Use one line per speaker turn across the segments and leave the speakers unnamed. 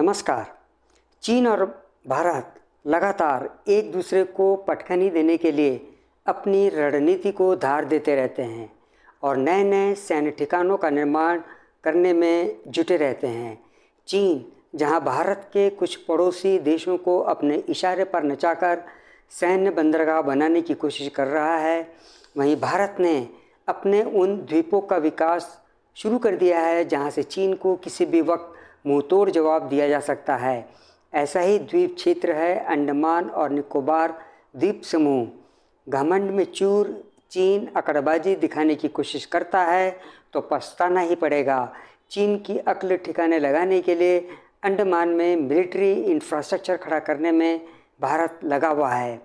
नमस्कार चीन और भारत लगातार एक दूसरे को पटखनी देने के लिए अपनी रणनीति को धार देते रहते हैं और नए नए सैन्य ठिकानों का निर्माण करने में जुटे रहते हैं चीन जहां भारत के कुछ पड़ोसी देशों को अपने इशारे पर नचाकर सैन्य बंदरगाह बनाने की कोशिश कर रहा है वहीं भारत ने अपने उन द्वीपों का विकास शुरू कर दिया है जहां से चीन को किसी भी वक्त मुंहतोड़ जवाब दिया जा सकता है ऐसा ही द्वीप क्षेत्र है अंडमान और निकोबार द्वीप समूह घमंड में चूर चीन अकड़बाजी दिखाने की कोशिश करता है तो पछताना ही पड़ेगा चीन की अक्ल ठिकाने लगाने के लिए अंडमान में मिलिट्री इंफ्रास्ट्रक्चर खड़ा करने में भारत लगा हुआ है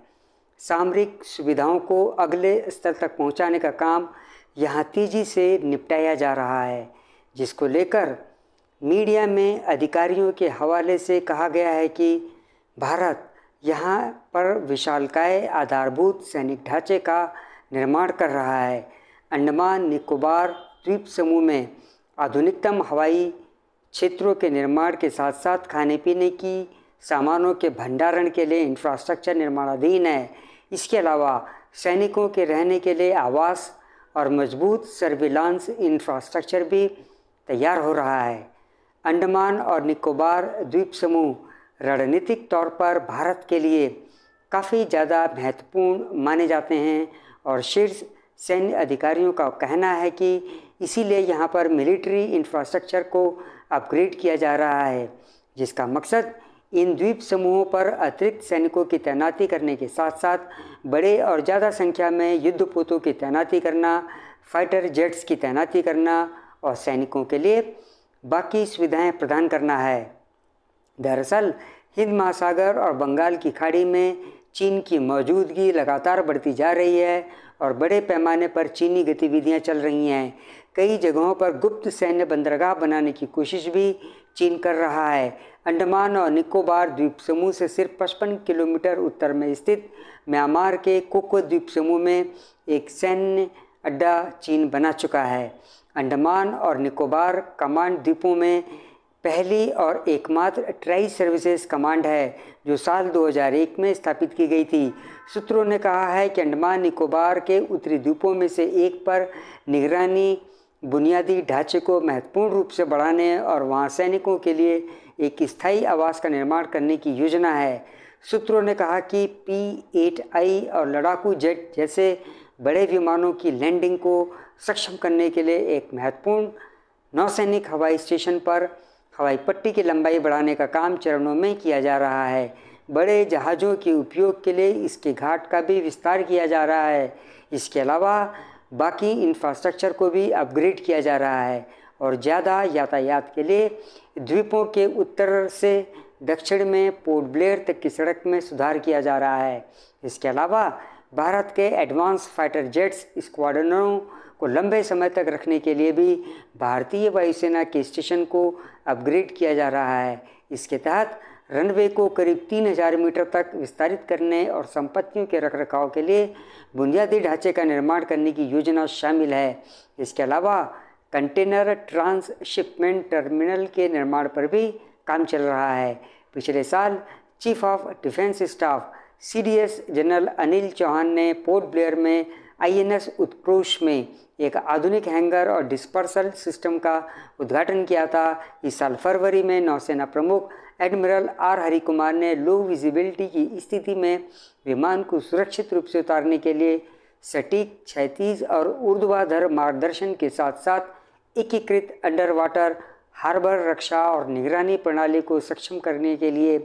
सामरिक सुविधाओं को अगले स्तर तक पहुंचाने का काम यहाँ तेजी से निपटाया जा रहा है जिसको लेकर मीडिया में अधिकारियों के हवाले से कहा गया है कि भारत यहाँ पर विशालकाय आधारभूत सैनिक ढांचे का निर्माण कर रहा है अंडमान निकोबार द्वीप समूह में आधुनिकतम हवाई क्षेत्रों के निर्माण के साथ साथ खाने पीने की सामानों के भंडारण के लिए इंफ्रास्ट्रक्चर निर्माणाधीन है इसके अलावा सैनिकों के रहने के लिए आवास और मजबूत सर्विलांस इंफ्रास्ट्रक्चर भी तैयार हो रहा है अंडमान और निकोबार द्वीप समूह रणनीतिक तौर पर भारत के लिए काफ़ी ज़्यादा महत्वपूर्ण माने जाते हैं और शीर्ष सैन्य अधिकारियों का कहना है कि इसीलिए यहाँ पर मिलिट्री इंफ्रास्ट्रक्चर को अपग्रेड किया जा रहा है जिसका मकसद इन द्वीप समूहों पर अतिरिक्त सैनिकों की तैनाती करने के साथ साथ बड़े और ज़्यादा संख्या में युद्धपोतों की तैनाती करना फाइटर जेट्स की तैनाती करना और सैनिकों के लिए बाकी सुविधाएं प्रदान करना है दरअसल हिंद महासागर और बंगाल की खाड़ी में चीन की मौजूदगी लगातार बढ़ती जा रही है और बड़े पैमाने पर चीनी गतिविधियां चल रही हैं कई जगहों पर गुप्त सैन्य बंदरगाह बनाने की कोशिश भी चीन कर रहा है अंडमान और निकोबार द्वीप समूह से सिर्फ पचपन किलोमीटर उत्तर में स्थित म्यांमार के कोको द्वीप समूह में एक सैन्य अड्डा चीन बना चुका है अंडमान और निकोबार कमांड द्वीपों में पहली और एकमात्र ट्राई सर्विसेज कमांड है जो साल 2001 में स्थापित की गई थी सूत्रों ने कहा है कि अंडमान निकोबार के उत्तरी द्वीपों में से एक पर निगरानी बुनियादी ढांचे को महत्वपूर्ण रूप से बढ़ाने और वहाँ सैनिकों के लिए एक स्थायी आवास का निर्माण करने की योजना है सूत्रों ने कहा कि पी एट आई और लड़ाकू जेट जैसे बड़े विमानों की लैंडिंग को सक्षम करने के लिए एक महत्वपूर्ण नौसैनिक हवाई स्टेशन पर हवाई पट्टी की लंबाई बढ़ाने का काम चरणों में किया जा रहा है बड़े जहाज़ों के उपयोग के लिए इसके घाट का भी विस्तार किया जा रहा है इसके अलावा बाकी इंफ्रास्ट्रक्चर को भी अपग्रेड किया जा रहा है और ज़्यादा यातायात के लिए द्वीपों के उत्तर से दक्षिण में पोर्ट ब्लेयर तक की सड़क में सुधार किया जा रहा है इसके अलावा भारत के एडवांस फाइटर जेट्स स्क्वाड्रनों को लंबे समय तक रखने के लिए भी भारतीय वायुसेना के स्टेशन को अपग्रेड किया जा रहा है इसके तहत रनवे को करीब 3000 मीटर तक विस्तारित करने और संपत्तियों के रखरखाव के लिए बुनियादी ढांचे का निर्माण करने की योजना शामिल है इसके अलावा कंटेनर ट्रांसशिपमेंट टर्मिनल के निर्माण पर भी काम चल रहा है पिछले साल chief of defence staff CDS general Anil Chauhan ने पोर्ट ब्लेयर में आईएनएस उत्क्रोश में एक आधुनिक हैंगर और डिस्पर्सल सिस्टम का उद्घाटन किया था इस साल फरवरी में नौसेना प्रमुख एडमिरल आर हरिकुमार ने लो विजिबिलिटी की स्थिति में विमान को सुरक्षित रूप से उतारने के लिए सटीक क्षैतिज और ऊर्ध्वाधर मार्गदर्शन के साथ साथ एकीकृत अंडर वाटर हार्बर रक्षा और निगरानी प्रणाली को सक्षम करने के लिए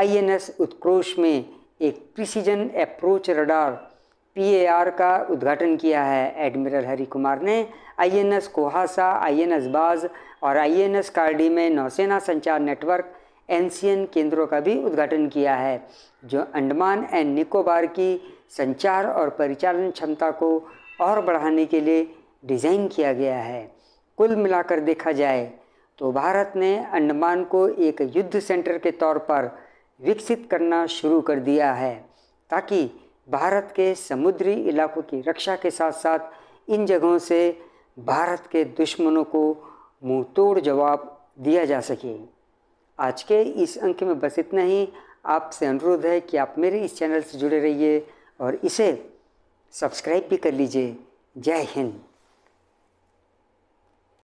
आईएनएस उत्क्रोश में एक प्रिसीजन अप्रोच रडार पीएआर का उद्घाटन किया है एडमिरल हरी कुमार ने आईएनएस कोहासा आईएनएस बाज और आईएनएस कार्डी में नौसेना संचार नेटवर्क एनसीएन केंद्रों का भी उद्घाटन किया है जो अंडमान एंड निकोबार की संचार और परिचालन क्षमता को और बढ़ाने के लिए डिज़ाइन किया गया है कुल मिलाकर देखा जाए तो भारत ने अंडमान को एक युद्ध सेंटर के तौर पर विकसित करना शुरू कर दिया है ताकि भारत के समुद्री इलाकों की रक्षा के साथ साथ इन जगहों से भारत के दुश्मनों को मुँह तोड़ जवाब दिया जा सके आज के इस अंक में बस इतना ही आपसे अनुरोध है कि आप मेरे इस चैनल से जुड़े रहिए और इसे सब्सक्राइब भी कर लीजिए जय हिंद